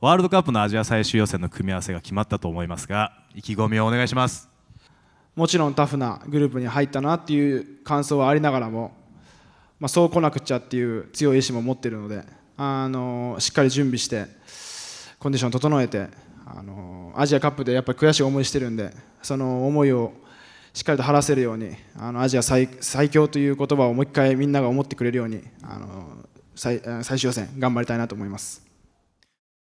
ワールドカップのアジア最終予選の組み合わせが決まったと思いますが意気込みをお願いしますもちろんタフなグループに入ったなっていう感想はありながらも、まあ、そう来なくちゃっていう強い意志も持っているので、あのしっかり準備してコンディション整えて、あのアジアカップでやっぱり悔しい思いしてるんでその思いをしっかりと晴らせるようにあのアジア最強という言葉をもう一回みんなが思ってくれるようにあの最最終予選頑張りたいなと思います。